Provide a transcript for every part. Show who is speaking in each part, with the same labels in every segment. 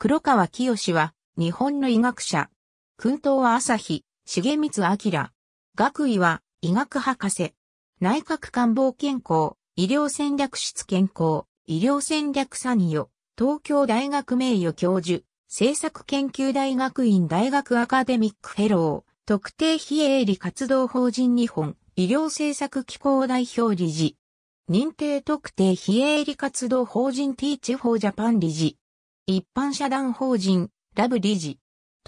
Speaker 1: 黒川清は、日本の医学者。訓党は朝日、重光明。学位は、医学博士。内閣官房健康、医療戦略室健康、医療戦略参与、東京大学名誉教授、政策研究大学院大学アカデミックフェロー、特定非営利活動法人日本、医療政策機構代表理事。認定特定非営利活動法人ティーチフォージャパン理事。一般社団法人、ラブ理事、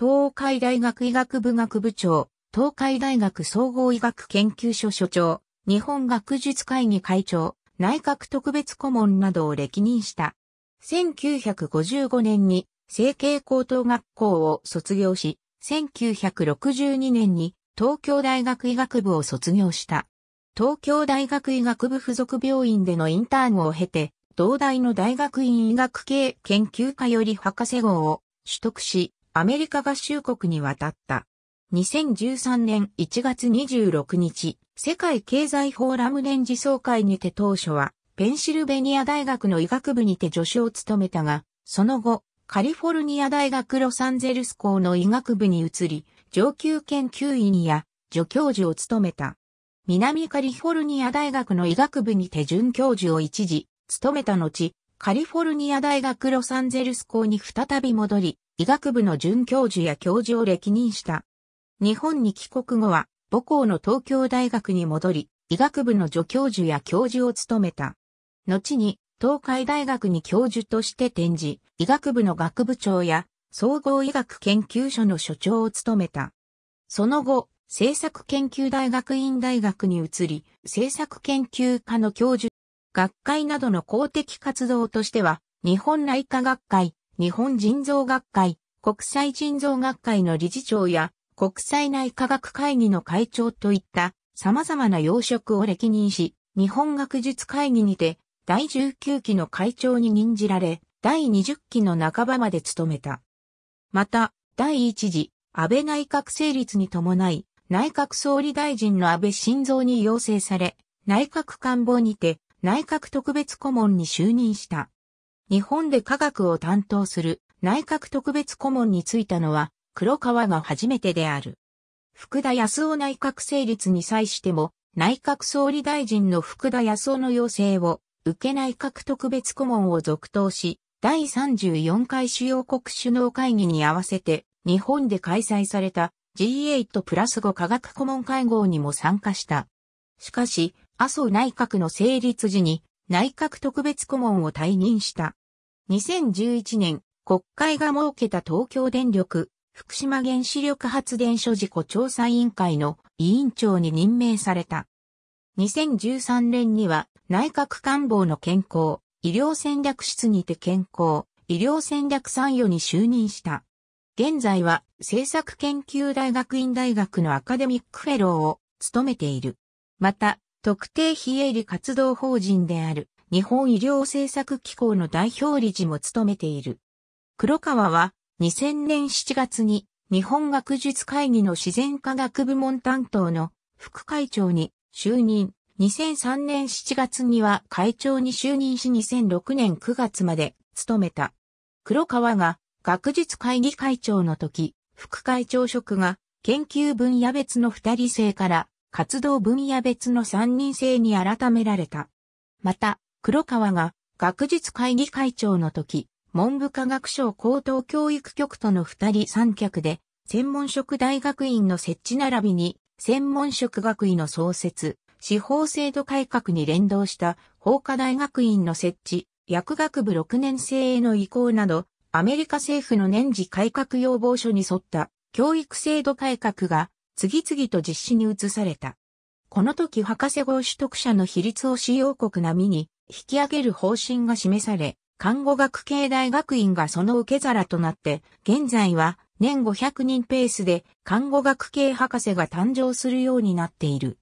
Speaker 1: 東海大学医学部学部長、東海大学総合医学研究所所長、日本学術会議会長、内閣特別顧問などを歴任した。1955年に、成形高等学校を卒業し、1962年に東京大学医学部を卒業した。東京大学医学部附属病院でのインターンを経て、同大の大学院医学系研究科より博士号を取得し、アメリカ合衆国に渡った。2013年1月26日、世界経済フォーラム年次総会にて当初は、ペンシルベニア大学の医学部にて助手を務めたが、その後、カリフォルニア大学ロサンゼルス校の医学部に移り、上級研究員や助教授を務めた。南カリフォルニア大学の医学部にて准教授を一時、勤めた後、カリフォルニア大学ロサンゼルス校に再び戻り、医学部の准教授や教授を歴任した。日本に帰国後は、母校の東京大学に戻り、医学部の助教授や教授を務めた。後に、東海大学に教授として転じ、医学部の学部長や、総合医学研究所の所長を務めた。その後、政策研究大学院大学に移り、政策研究科の教授学会などの公的活動としては、日本内科学会、日本腎臓学会、国際腎臓学会の理事長や、国際内科学会議の会長といった様々な要職を歴任し、日本学術会議にて第19期の会長に任じられ、第20期の半ばまで務めた。また、第1次安倍内閣成立に伴い、内閣総理大臣の安倍晋三に要請され、内閣官房にて内閣特別顧問に就任した。日本で科学を担当する内閣特別顧問に就いたのは黒川が初めてである。福田康夫内閣成立に際しても内閣総理大臣の福田康夫の要請を受け内閣特別顧問を続投し、第34回主要国首脳会議に合わせて日本で開催された G8 プラス5科学顧問会合にも参加した。しかし、麻生内閣の成立時に内閣特別顧問を退任した。2011年、国会が設けた東京電力、福島原子力発電所事故調査委員会の委員長に任命された。2013年には内閣官房の健康、医療戦略室にて健康、医療戦略参与に就任した。現在は政策研究大学院大学のアカデミックフェローを務めている。また、特定非営利活動法人である日本医療政策機構の代表理事も務めている。黒川は2000年7月に日本学術会議の自然科学部門担当の副会長に就任。2003年7月には会長に就任し2006年9月まで務めた。黒川が学術会議会長の時、副会長職が研究分野別の二人制から活動分野別の三人制に改められた。また、黒川が学術会議会長の時、文部科学省高等教育局との二人三脚で、専門職大学院の設置並びに、専門職学位の創設、司法制度改革に連動した法科大学院の設置、薬学部6年生への移行など、アメリカ政府の年次改革要望書に沿った教育制度改革が次々と実施に移された。この時博士号取得者の比率を使用国並みに引き上げる方針が示され、看護学系大学院がその受け皿となって、現在は年500人ペースで看護学系博士が誕生するようになっている。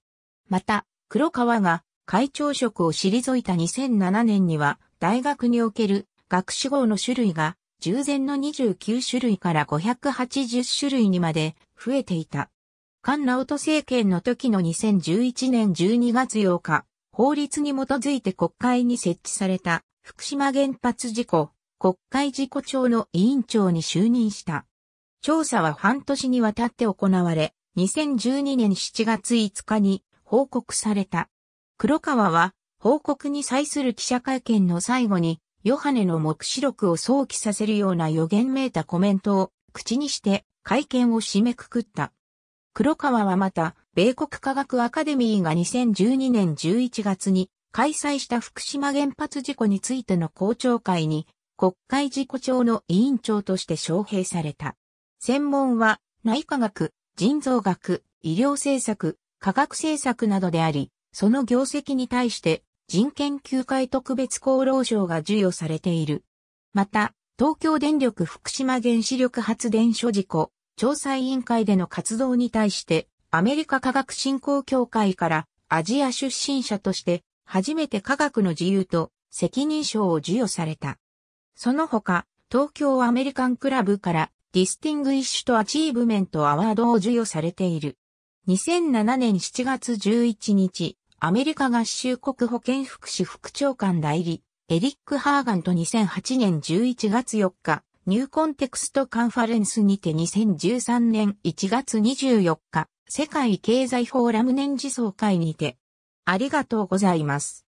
Speaker 1: また、黒川が会長職を退いた2007年には、大学における学士号の種類が従前の29種類から580種類にまで増えていた。菅直人政権の時の2011年12月8日、法律に基づいて国会に設置された福島原発事故、国会事故調の委員長に就任した。調査は半年にわたって行われ、2012年7月5日に報告された。黒川は報告に際する記者会見の最後に、ヨハネの目視録を想起させるような予言めいたコメントを口にして会見を締めくくった。黒川はまた、米国科学アカデミーが2012年11月に開催した福島原発事故についての公聴会に、国会事故調の委員長として招聘された。専門は、内科学、人造学、医療政策、科学政策などであり、その業績に対して人権休会特別功労賞が授与されている。また、東京電力福島原子力発電所事故、調査委員会での活動に対して、アメリカ科学振興協会からアジア出身者として、初めて科学の自由と責任賞を授与された。その他、東京アメリカンクラブからディスティングイッシュとアチーブメントアワードを授与されている。2007年7月11日、アメリカ合衆国保健福祉副長官代理、エリック・ハーガンと2008年11月4日、ニューコンテクストカンファレンスにて2013年1月24日、世界経済フォーラム年次総会にて、ありがとうございます。